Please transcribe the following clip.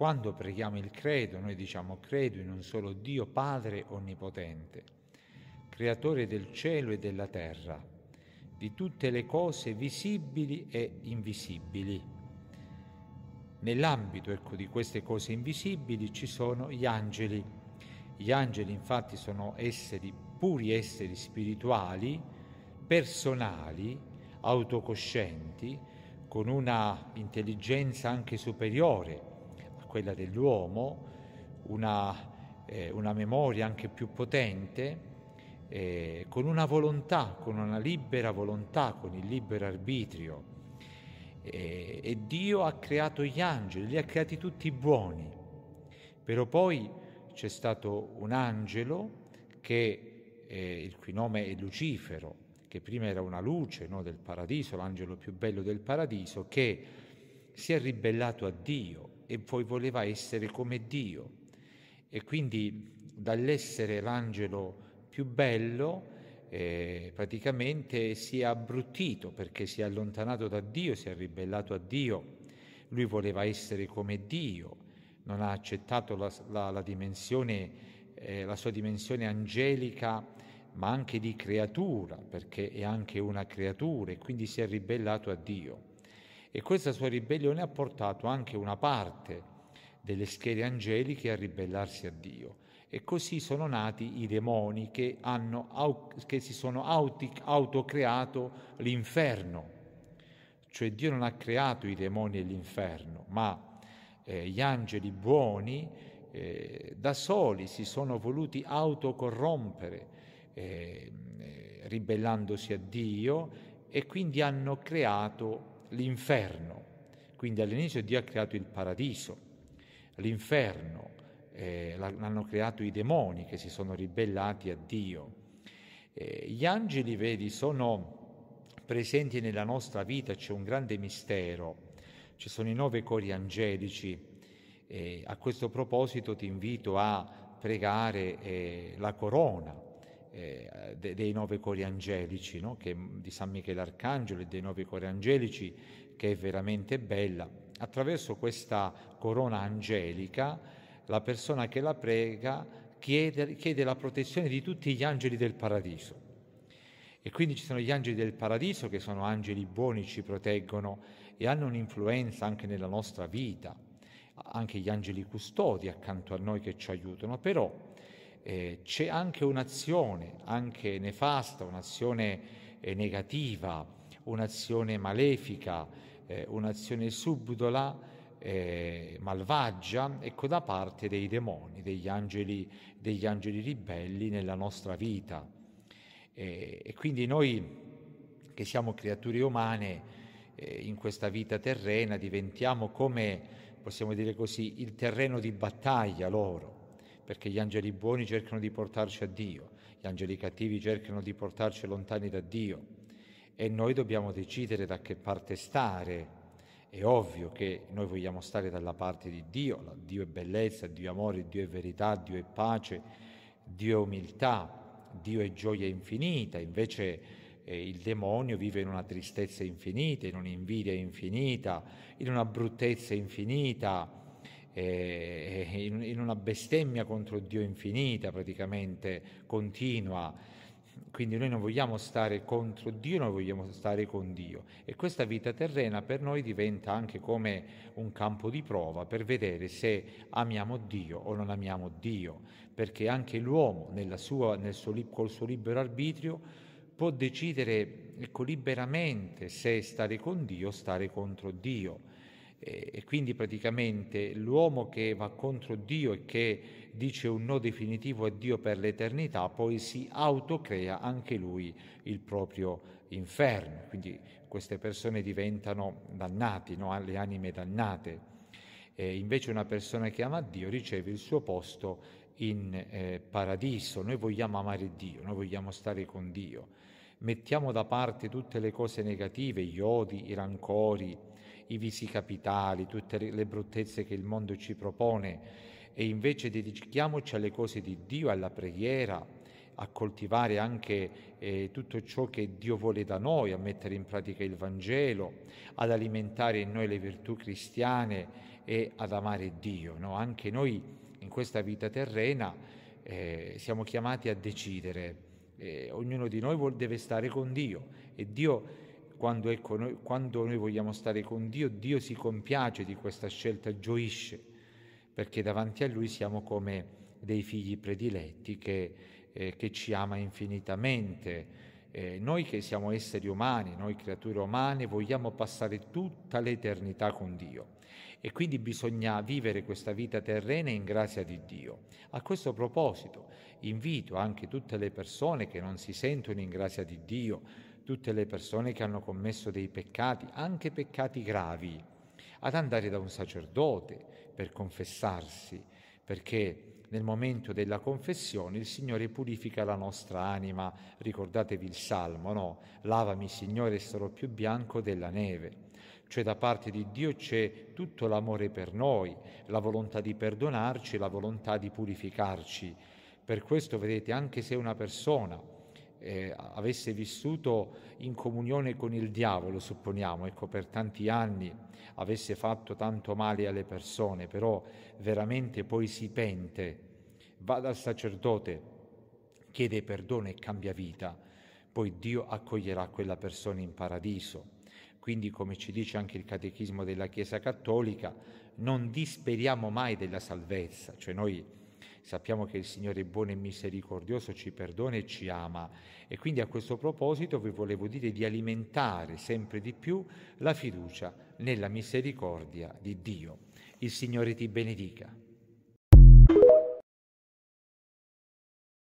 Quando preghiamo il credo, noi diciamo credo in un solo Dio Padre Onnipotente, Creatore del cielo e della terra, di tutte le cose visibili e invisibili. Nell'ambito ecco, di queste cose invisibili ci sono gli angeli. Gli angeli infatti sono esseri, puri esseri spirituali, personali, autocoscienti, con una intelligenza anche superiore quella dell'uomo, una, eh, una memoria anche più potente, eh, con una volontà, con una libera volontà, con il libero arbitrio. Eh, e Dio ha creato gli angeli, li ha creati tutti buoni, però poi c'è stato un angelo che, eh, il cui nome è Lucifero, che prima era una luce no, del paradiso, l'angelo più bello del paradiso, che si è ribellato a Dio e poi voleva essere come Dio. E quindi dall'essere l'angelo più bello eh, praticamente si è abbruttito perché si è allontanato da Dio, si è ribellato a Dio. Lui voleva essere come Dio, non ha accettato la, la, la, eh, la sua dimensione angelica, ma anche di creatura, perché è anche una creatura e quindi si è ribellato a Dio e questa sua ribellione ha portato anche una parte delle schiere angeliche a ribellarsi a Dio e così sono nati i demoni che, hanno, che si sono autocreato l'inferno. Cioè Dio non ha creato i demoni e l'inferno, ma eh, gli angeli buoni eh, da soli si sono voluti autocorrompere, ehm, eh, ribellandosi a Dio e quindi hanno creato l'inferno. Quindi all'inizio Dio ha creato il paradiso, l'inferno, eh, l'hanno creato i demoni che si sono ribellati a Dio. Eh, gli angeli, vedi, sono presenti nella nostra vita, c'è un grande mistero, ci sono i nove cori angelici. Eh, a questo proposito ti invito a pregare eh, la corona eh, de, dei nove cori angelici, no? che, di San Michele Arcangelo e dei nove cori angelici, che è veramente bella. Attraverso questa corona angelica, la persona che la prega chiede, chiede la protezione di tutti gli angeli del paradiso. E quindi ci sono gli angeli del paradiso che sono angeli buoni, ci proteggono e hanno un'influenza anche nella nostra vita, anche gli angeli custodi accanto a noi che ci aiutano, però eh, c'è anche un'azione, anche nefasta, un'azione eh, negativa, un'azione malefica, eh, un'azione subdola, eh, malvagia, ecco da parte dei demoni, degli angeli, degli angeli ribelli nella nostra vita. Eh, e quindi noi che siamo creature umane eh, in questa vita terrena diventiamo come, possiamo dire così, il terreno di battaglia loro perché gli angeli buoni cercano di portarci a Dio, gli angeli cattivi cercano di portarci lontani da Dio e noi dobbiamo decidere da che parte stare. È ovvio che noi vogliamo stare dalla parte di Dio, Dio è bellezza, Dio è amore, Dio è verità, Dio è pace, Dio è umiltà, Dio è gioia infinita, invece eh, il demonio vive in una tristezza infinita, in un'invidia infinita, in una bruttezza infinita, eh, in, in una bestemmia contro Dio infinita praticamente continua. Quindi noi non vogliamo stare contro Dio, noi vogliamo stare con Dio. E questa vita terrena per noi diventa anche come un campo di prova per vedere se amiamo Dio o non amiamo Dio, perché anche l'uomo sua, suo, col suo libero arbitrio può decidere ecco, liberamente se stare con Dio o stare contro Dio. E quindi praticamente l'uomo che va contro Dio e che dice un no definitivo a Dio per l'eternità, poi si autocrea anche lui il proprio inferno. Quindi queste persone diventano dannati, no? le anime dannate. E invece una persona che ama Dio riceve il suo posto in eh, paradiso. Noi vogliamo amare Dio, noi vogliamo stare con Dio. Mettiamo da parte tutte le cose negative, gli odi, i rancori, i visi capitali, tutte le bruttezze che il mondo ci propone e invece dedichiamoci alle cose di Dio, alla preghiera, a coltivare anche eh, tutto ciò che Dio vuole da noi, a mettere in pratica il Vangelo, ad alimentare in noi le virtù cristiane e ad amare Dio. No? Anche noi in questa vita terrena eh, siamo chiamati a decidere, eh, ognuno di noi vuol, deve stare con Dio e Dio quando, ecco, noi, quando noi vogliamo stare con Dio, Dio si compiace di questa scelta, gioisce, perché davanti a Lui siamo come dei figli prediletti che, eh, che ci ama infinitamente. Eh, noi che siamo esseri umani, noi creature umane, vogliamo passare tutta l'eternità con Dio e quindi bisogna vivere questa vita terrena in grazia di Dio. A questo proposito invito anche tutte le persone che non si sentono in grazia di Dio, tutte le persone che hanno commesso dei peccati, anche peccati gravi, ad andare da un sacerdote per confessarsi, perché nel momento della confessione il Signore purifica la nostra anima. Ricordatevi il Salmo, no? Lavami Signore, sarò più bianco della neve. Cioè da parte di Dio c'è tutto l'amore per noi, la volontà di perdonarci, la volontà di purificarci. Per questo vedete, anche se una persona eh, avesse vissuto in comunione con il diavolo, supponiamo, ecco, per tanti anni avesse fatto tanto male alle persone, però veramente poi si pente, va dal sacerdote, chiede perdono e cambia vita, poi Dio accoglierà quella persona in paradiso. Quindi, come ci dice anche il Catechismo della Chiesa Cattolica, non disperiamo mai della salvezza, cioè noi Sappiamo che il Signore è buono e misericordioso, ci perdona e ci ama. E quindi a questo proposito vi volevo dire di alimentare sempre di più la fiducia nella misericordia di Dio. Il Signore ti benedica.